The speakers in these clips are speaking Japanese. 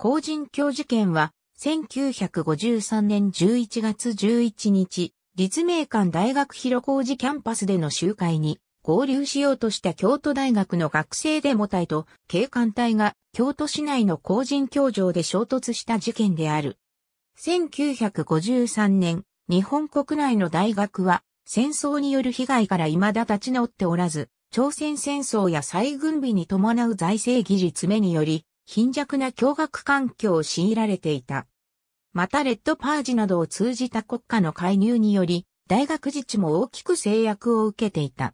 工人教事件は、1953年11月11日、立命館大学広工事キャンパスでの集会に合流しようとした京都大学の学生デモ隊と警官隊が京都市内の工人教場で衝突した事件である。1953年、日本国内の大学は戦争による被害から未だ立ち直っておらず、朝鮮戦争や再軍備に伴う財政技術目により、貧弱な教学環境を強いられていた。またレッドパージなどを通じた国家の介入により、大学自治も大きく制約を受けていた。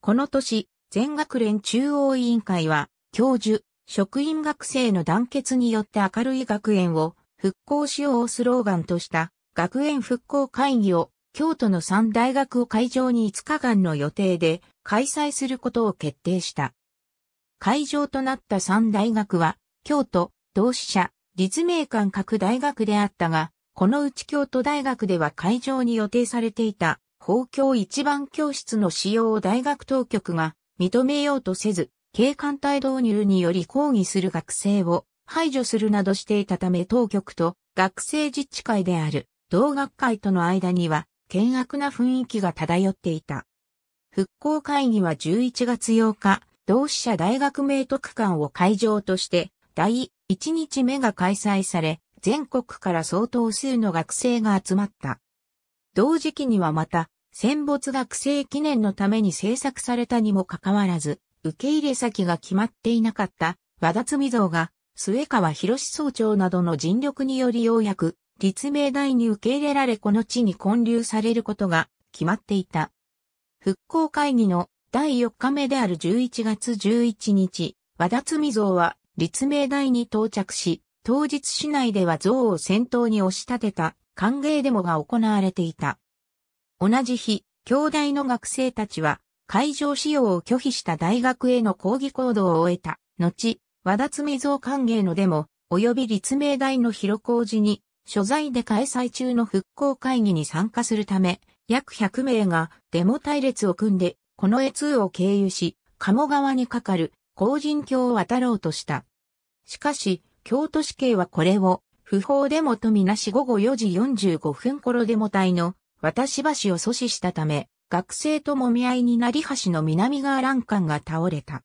この年、全学連中央委員会は、教授、職員学生の団結によって明るい学園を復興しようをスローガンとした学園復興会議を京都の3大学を会場に5日間の予定で開催することを決定した。会場となった三大学は、京都、同志社、立命館各大学であったが、このうち京都大学では会場に予定されていた、法教一番教室の使用を大学当局が認めようとせず、警官隊導入により抗議する学生を排除するなどしていたため当局と学生自治会である同学会との間には険悪な雰囲気が漂っていた。復興会議は11月8日、同志社大学名徳館を会場として、第1日目が開催され、全国から相当数の学生が集まった。同時期にはまた、戦没学生記念のために制作されたにもかかわらず、受け入れ先が決まっていなかった和田積蔵が、末川博総長などの尽力によりようやく、立命大に受け入れられこの地に建立されることが決まっていた。復興会議の第4日目である11月11日、和田積造は立命台に到着し、当日市内では像を先頭に押し立てた歓迎デモが行われていた。同じ日、京大の学生たちは会場使用を拒否した大学への抗議行動を終えた。後、和田積造歓迎のデモ、及び立命大の広工事に、所在で開催中の復興会議に参加するため、約100名がデモ隊列を組んでこの絵通を経由し、鴨川に架かる高人橋を渡ろうとした。しかし、京都市警はこれを、不法でもとみなし午後4時45分頃デモ隊の渡し橋を阻止したため、学生ともみ合いになり橋の南側欄干が倒れた。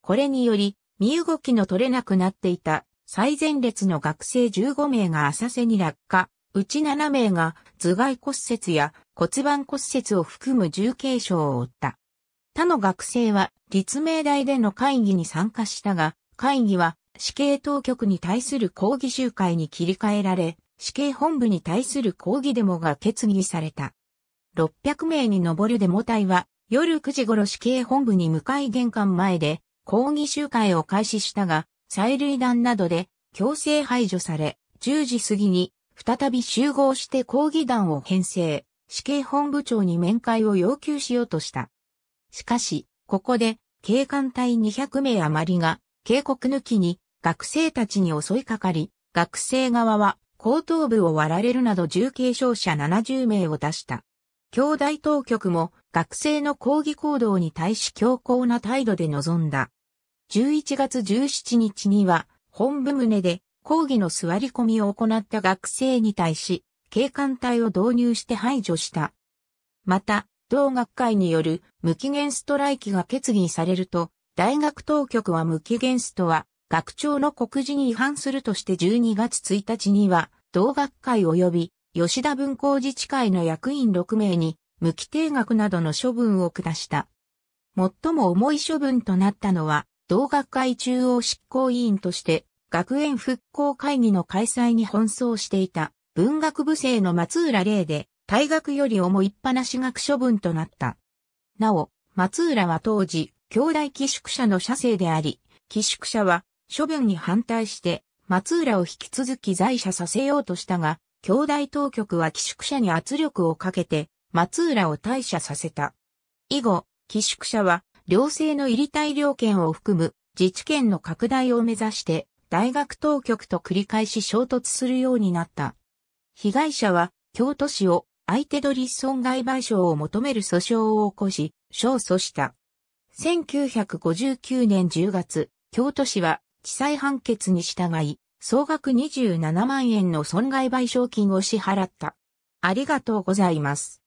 これにより、身動きの取れなくなっていた最前列の学生15名が浅瀬に落下、うち7名が頭蓋骨折や骨盤骨折を含む重軽傷を負った。他の学生は立命大での会議に参加したが、会議は死刑当局に対する抗議集会に切り替えられ、死刑本部に対する抗議デモが決議された。600名に上るデモ隊は夜9時頃死刑本部に向かい玄関前で抗議集会を開始したが、催涙弾などで強制排除され、10時過ぎに再び集合して抗議団を編成、死刑本部長に面会を要求しようとした。しかし、ここで、警官隊200名余りが、警告抜きに、学生たちに襲いかかり、学生側は、後頭部を割られるなど重軽傷者70名を出した。兄弟当局も、学生の抗議行動に対し強硬な態度で臨んだ。11月17日には、本部棟で抗議の座り込みを行った学生に対し、警官隊を導入して排除した。また、同学会による無期限ストライキが決議されると、大学当局は無期限ストは、学長の告示に違反するとして12月1日には、同学会及び吉田文工自治会の役員6名に、無期定額などの処分を下した。最も重い処分となったのは、同学会中央執行委員として、学園復興会議の開催に奔走していた文学部生の松浦玲で、退学より重いっぱなし学処分となった。なお、松浦は当時、兄弟寄宿舎の社生であり、寄宿舎は処分に反対して松浦を引き続き在社させようとしたが、兄弟当局は寄宿舎に圧力をかけて松浦を退社させた。以後、寄宿舎は寮生の入り大量権を含む自治権の拡大を目指して大学当局と繰り返し衝突するようになった。被害者は京都市を相手取り損害賠償を求める訴訟を起こし、勝訴した。1959年10月、京都市は地裁判決に従い、総額27万円の損害賠償金を支払った。ありがとうございます。